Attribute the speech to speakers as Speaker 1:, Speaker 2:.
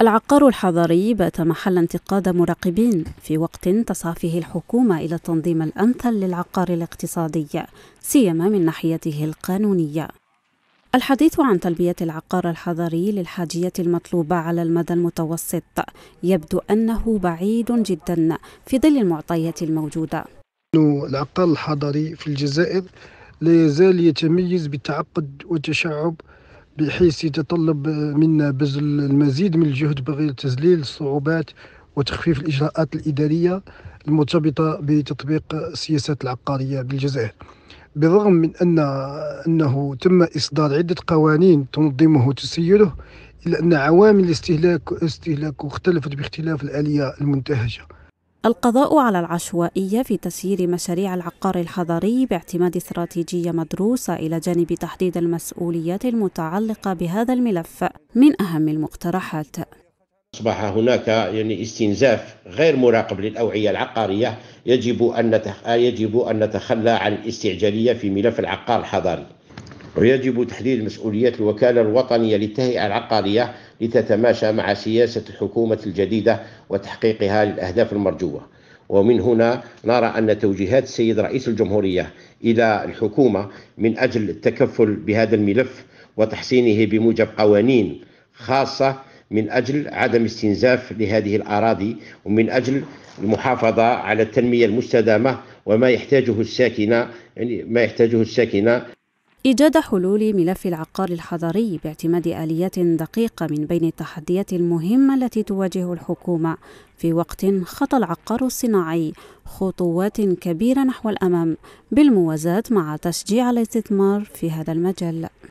Speaker 1: العقار الحضري بات محل انتقاد مراقبين في وقت تصافيه الحكومة إلى التنظيم الأمثل للعقار الاقتصادي سيما من ناحيته القانونية الحديث عن تلبية العقار الحضري للحاجية المطلوبة على المدى المتوسط يبدو أنه بعيد جدا في ظل المعطيات الموجودة
Speaker 2: العقار الحضري في الجزائر لا يزال يتميز بالتعقد والتشعب بحيث يتطلب منا بذل المزيد من الجهد بغير تذليل الصعوبات وتخفيف الإجراءات الإدارية المرتبطة بتطبيق السياسات العقارية بالجزائر بالرغم من أن أنه تم إصدار عدة قوانين تنظمه وتسيره إلا أن عوامل الاستهلاك استهلاكه اختلفت باختلاف الآلية المنتهجة
Speaker 1: القضاء على العشوائية في تسيير مشاريع العقار الحضري باعتماد استراتيجية مدروسة إلى جانب تحديد المسؤوليات المتعلقة بهذا الملف من أهم المقترحات
Speaker 3: أصبح هناك يعني استنزاف غير مراقب للأوعية العقارية يجب أن يجب أن نتخلى عن الاستعجالية في ملف العقار الحضري ويجب تحديد مسؤوليات الوكالة الوطنية للتهيئة العقارية لتتماشى مع سياسة الحكومة الجديدة وتحقيقها للأهداف المرجوة ومن هنا نرى أن توجيهات السيد رئيس الجمهورية إلى الحكومة من أجل التكفل بهذا الملف وتحسينه بموجب قوانين خاصة من أجل عدم استنزاف لهذه الأراضي ومن أجل المحافظة على التنمية المستدامة وما يحتاجه الساكنة يعني ما يحتاجه الساكنة
Speaker 1: إيجاد حلول ملف العقار الحضري باعتماد آليات دقيقة من بين التحديات المهمة التي تواجه الحكومة في وقت خطى العقار الصناعي خطوات كبيرة نحو الأمام بالموازاة مع تشجيع الاستثمار في هذا المجال